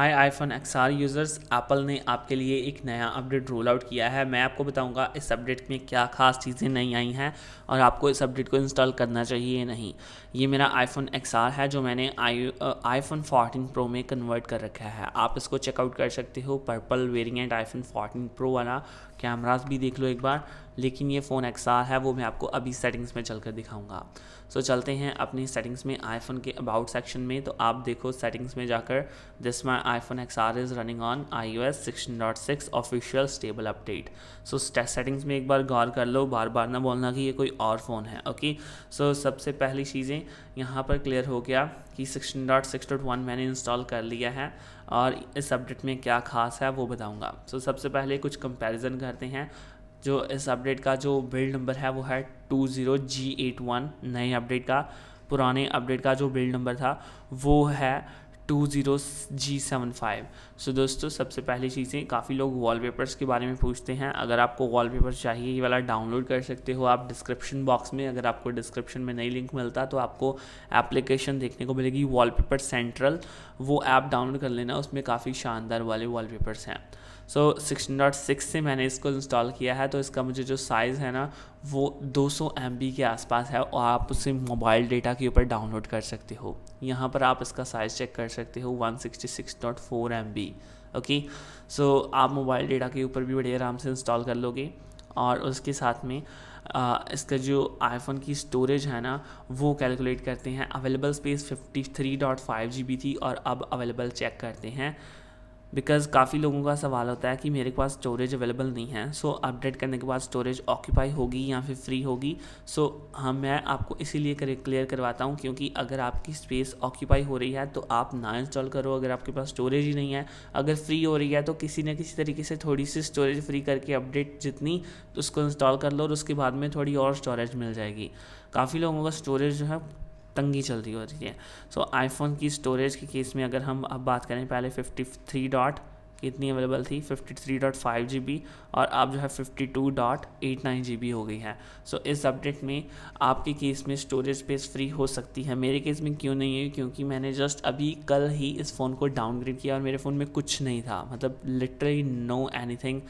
हाय iPhone XR users Apple ने आपके लिए एक नया अपडेट रोल आउट किया है मैं आपको बताऊंगा इस अपडेट में क्या खास चीज़ें नई आई हैं और आपको इस अपडेट को इंस्टॉल करना चाहिए नहीं ये मेरा आईफोन एक्सआर है जो मैंने आई आईफोन 14 प्रो में कन्वर्ट कर रखा है आप इसको चेकआउट कर सकते हो पर्पल वेरियंट आईफोन 14 प्रो वाला कैमराज भी देख लो एक बार लेकिन ये फ़ोन एक्स है वो मैं आपको अभी सेटिंग्स में चल कर दिखाऊँगा सो so, चलते हैं अपनी सेटिंग्स में आईफोन के अबाउट सेक्शन में तो आप देखो सेटिंग्स में जाकर this my iPhone X R is running on I O S sixteen dot six official stable update so settings में एक बार गौर कर लो बार बार ना बोलना कि ये कोई और फ़ोन है ओके okay? सो so, सबसे पहली चीज़ें यहाँ पर क्लियर हो गया कि sixteen dot six dot one मैंने इंस्टॉल कर लिया है और इस अपडेट में क्या खास है वो बताऊँगा सो so, सबसे पहले कुछ कंपेरिजन करते हैं जो इस अपडेट का जो बिल्ड नंबर है वो है two zero G eight one नए अपडेट का पुराने अपडेट का जो बिल्ड नंबर था वो है two zero G seven five so दोस्तों सबसे पहली चीज़ें काफ़ी लोग वॉलपेपर्स के बारे में पूछते हैं अगर आपको वॉलपेपर चाहिए ये वाला डाउनलोड कर सकते हो आप डिस्क्रिप्शन बॉक्स में अगर आपको डिस्क्रिप्शन में नई लिंक मिलता तो आपको एप्लीकेशन देखने को मिलेगी वॉलपेपर सेंट्रल वो ऐप डाउनलोड कर लेना उसमें काफ़ी शानदार वाले वॉलपेपर्स हैं सो सिक्सटीन डॉट सिक्स से मैंने इसको इंस्टॉल किया है तो इसका मुझे जो साइज़ है ना वो दो सौ के आसपास है और आप उसे मोबाइल डेटा के ऊपर डाउनलोड कर सकते हो यहाँ पर आप इसका साइज़ चेक कर सकते हो one sixty six dot four M B okay so आप मोबाइल डेटा के ऊपर भी बड़े आराम से इंस्टॉल कर लोगे और उसके साथ में आ, इसका जो आईफोन की स्टोरेज है ना वो कैलकुलेट करते हैं अवेलेबल स्पेस 53.5 जीबी थी और अब अवेलेबल चेक करते हैं बिकॉज़ काफ़ी लोगों का सवाल होता है कि मेरे पास स्टोरेज अवेलेबल नहीं है सो so, अपडेट करने के बाद स्टोरेज ऑक्यूपाई होगी या फिर फ्री होगी सो so, हाँ मैं आपको इसीलिए क्लियर करवाता हूँ क्योंकि अगर आपकी स्पेस ऑक्यूपाई हो रही है तो आप ना इंस्टॉल करो अगर आपके पास स्टोरेज ही नहीं है अगर फ्री हो रही है तो किसी न किसी तरीके से थोड़ी सी स्टोरेज फ्री करके अपडेट जितनी तो उसको इंस्टॉल कर लो और उसके बाद में थोड़ी और स्टोरेज मिल जाएगी काफ़ी लोगों का स्टोरेज जो है तंगी चल रही होती है सो so, आईफोन की स्टोरेज के केस में अगर हम अब बात करें पहले फिफ्टी थ्री डॉट कितनी अवेलेबल थी fifty three dot five G B और अब जो है fifty two dot eight nine G B हो गई है सो so, इस अपडेट में आपके केस में स्टोरेज स्पेस फ्री हो सकती है मेरे केस में क्यों नहीं है क्योंकि मैंने जस्ट अभी कल ही इस फ़ोन को डाउनग्रेड किया और मेरे फ़ोन में कुछ नहीं था मतलब literally no anything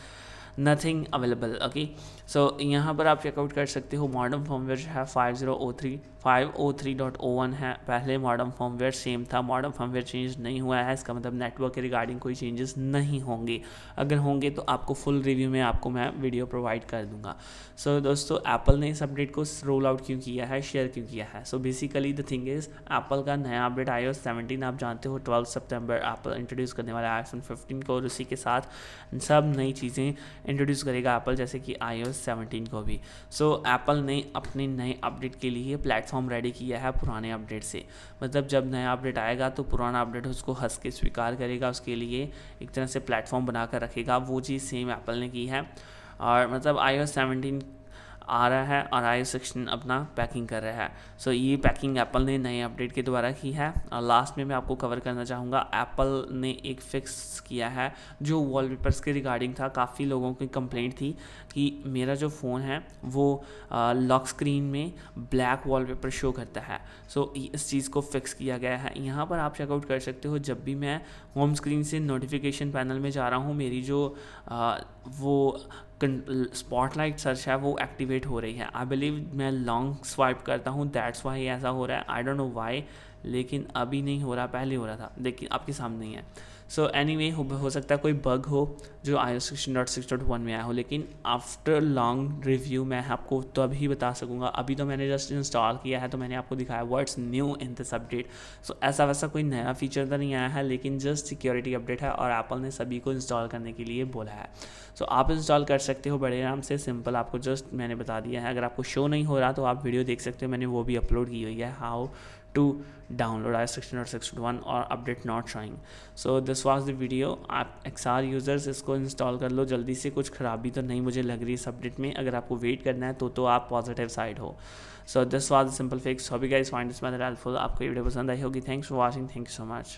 nothing available okay so यहाँ पर आप चेकआउट कर सकते हो मॉडर्न फॉर्मवेयर जो है five zero O three five O three dot O one है पहले मॉडर्न फॉर्मवेयर सेम था मॉडर्न फॉर्मवेयर चेंज नहीं हुआ है इसका मतलब नेटवर्क के रिगार्डिंग कोई चेंजेस नहीं होंगे अगर होंगे तो आपको फुल रिव्यू में आपको मैं वीडियो प्रोवाइड कर दूंगा सो so, दोस्तों एप्पल ने इस अपडेट को रोल आउट क्यों किया है शेयर क्यों किया है so basically the thing is Apple का नया अपडेट आई ओ सेवेंटीन आप जानते हो ट्वेल्थ सेप्टेम्बर एप्पल इंट्रोड्यूस करने वाला आईफोन फिफ्टीन को और उसी के साथ सब नई चीज़ें इंट्रोड्यूस करेगा एप्पल जैसे कि आई ओ को भी सो so, एप्पल ने अपने नए अपडेट के लिए प्लेटफॉर्म रेडी किया है पुराने अपडेट से मतलब जब नया अपडेट आएगा तो पुराना अपडेट उसको हंस के स्वीकार करेगा उसके लिए एक तरह से प्लेटफॉर्म बनाकर रखेगा वो चीज़ सेम एप्पल ने की है और मतलब आई ओ सेवनटीन आ रहा है और आई सेक्शन अपना पैकिंग कर रहा है सो so, ये पैकिंग एप्पल ने नए अपडेट के द्वारा की है और लास्ट में मैं आपको कवर करना चाहूँगा एप्पल ने एक फिक्स किया है जो वॉलपेपर्स के रिगार्डिंग था काफ़ी लोगों की कंप्लेंट थी कि मेरा जो फ़ोन है वो लॉक स्क्रीन में ब्लैक वॉलपेपर शो करता है सो so, इस चीज़ को फिक्स किया गया है यहाँ पर आप चेकआउट कर सकते हो जब भी मैं होम स्क्रीन से नोटिफिकेशन पैनल में जा रहा हूँ मेरी जो आ, वो स्पॉटलाइट सर्च है वो एक्टिवेट हो रही है आई बिलीव मैं लॉन्ग स्वाइप करता हूँ दैट्स वाई ऐसा हो रहा है आई डोंट नो वाई लेकिन अभी नहीं हो रहा पहले हो रहा था लेकिन आपके सामने ही है सो एनी वे हो सकता है कोई बग हो जो I sixteen dot six dot one में आया हो लेकिन आफ्टर लॉन्ग रिव्यू मैं आपको तो अभी बता सकूँगा अभी तो मैंने जस्ट इंस्टॉल किया है तो मैंने आपको दिखाया what's new in this update so ऐसा वैसा कोई नया फीचर तो नहीं आया है लेकिन जस्ट सिक्योरिटी अपडेट है और एप्पल ने सभी को इंस्टॉल करने के लिए बोला है सो so, आप इंस्टॉल कर सकते हो बड़े आराम से सिंपल आपको जस्ट मैंने बता दिया है अगर आपको शो नहीं हो रहा तो आप वीडियो देख सकते हो मैंने वो भी अपलोड की हुई है हाउ टू डाउनलोड iOS 16.6.1 और update not showing so this was the video आप एक्सआर यूज़र्स इसको इंस्टॉल कर लो जल्दी से कुछ ख़राबी तो नहीं मुझे लग रही इस अपडेट में अगर आपको वेट करना है तो तो आप पॉजिटिव साइड हो so this was the simple fix hope you guys find this method helpful आपको ये वीडियो पसंद आई होगी thanks for watching thank you so much